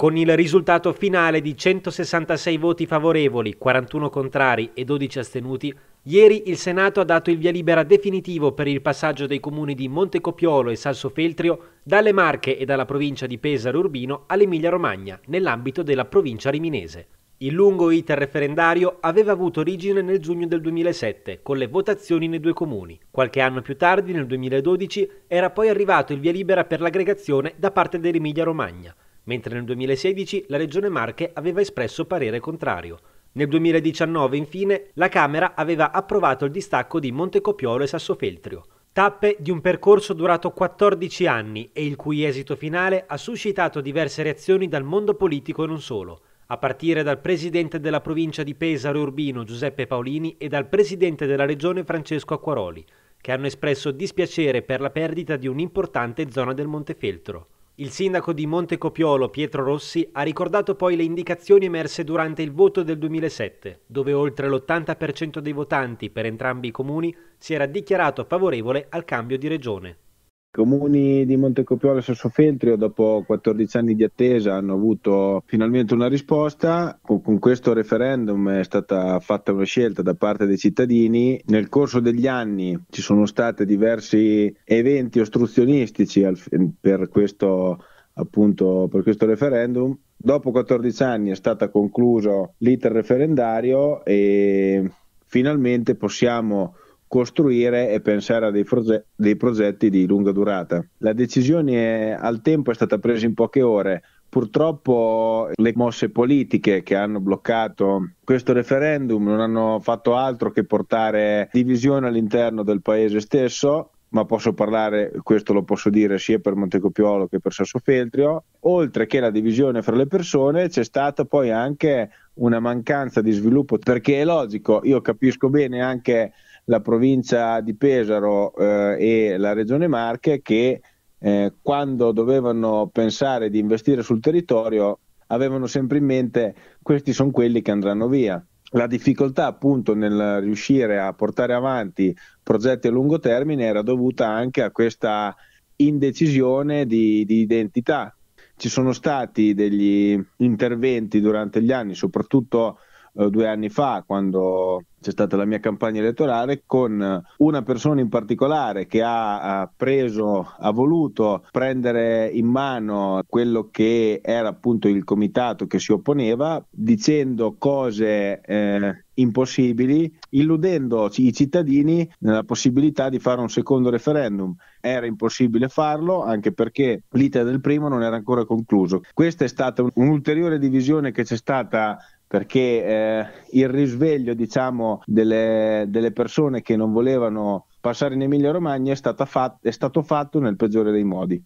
con il risultato finale di 166 voti favorevoli, 41 contrari e 12 astenuti, ieri il Senato ha dato il via libera definitivo per il passaggio dei comuni di Montecopiolo e Salsofeltrio dalle Marche e dalla provincia di Pesaro Urbino all'Emilia-Romagna, nell'ambito della provincia riminese. Il lungo iter referendario aveva avuto origine nel giugno del 2007 con le votazioni nei due comuni. Qualche anno più tardi, nel 2012, era poi arrivato il via libera per l'aggregazione da parte dell'Emilia-Romagna mentre nel 2016 la Regione Marche aveva espresso parere contrario. Nel 2019, infine, la Camera aveva approvato il distacco di Montecopiolo e Sassofeltrio, tappe di un percorso durato 14 anni e il cui esito finale ha suscitato diverse reazioni dal mondo politico e non solo, a partire dal presidente della provincia di Pesaro Urbino Giuseppe Paolini e dal presidente della regione Francesco Acquaroli, che hanno espresso dispiacere per la perdita di un'importante zona del Montefeltro. Il sindaco di Montecopiolo, Pietro Rossi, ha ricordato poi le indicazioni emerse durante il voto del 2007, dove oltre l'80% dei votanti per entrambi i comuni si era dichiarato favorevole al cambio di regione comuni di Montecopiolo e Sassofeltrio dopo 14 anni di attesa hanno avuto finalmente una risposta. Con, con, questo referendum è stata fatta una scelta da parte dei cittadini. Nel corso degli anni ci sono stati diversi eventi ostruzionistici al, per, questo, appunto, per questo referendum Dopo 14 anni è stato concluso l'iter referendario e finalmente possiamo costruire e pensare a dei, proge- dei, progetti di lunga durata. La decisione al tempo è stata presa in poche ore. Purtroppo le mosse politiche che hanno bloccato questo referendum non hanno fatto altro che portare divisione all'interno del paese stesso, ma posso parlare, questo lo posso dire sia per Montecopiolo che per Sassofeltrio, oltre che la divisione fra le persone c'è stata poi anche una mancanza di sviluppo, perché è logico, io capisco bene anche la provincia di Pesaro eh, e la regione Marche che eh, quando dovevano pensare di investire sul territorio avevano sempre in mente questi sono quelli che andranno via la difficoltà appunto nel riuscire a portare avanti progetti a lungo termine era dovuta anche a questa indecisione di, di identità. Ci sono stati degli interventi durante gli anni, soprattutto eh, due anni fa, quando c'è stata la mia campagna elettorale con eh, una persona in particolare che ha preso, ha voluto prendere in mano quello che era appunto il comitato che si opponeva dicendo cose eh, impossibili, illudendo i cittadini nella possibilità di fare un secondo referendum. Era impossibile farlo anche perché l'iter del primo non era ancora concluso. Questa è stata un'ulteriore divisione che c'è stata perché eh, il risveglio diciamo, delle, delle, persone che non volevano passare in Emilia Romagna è, è stato fatto nel peggiore dei modi.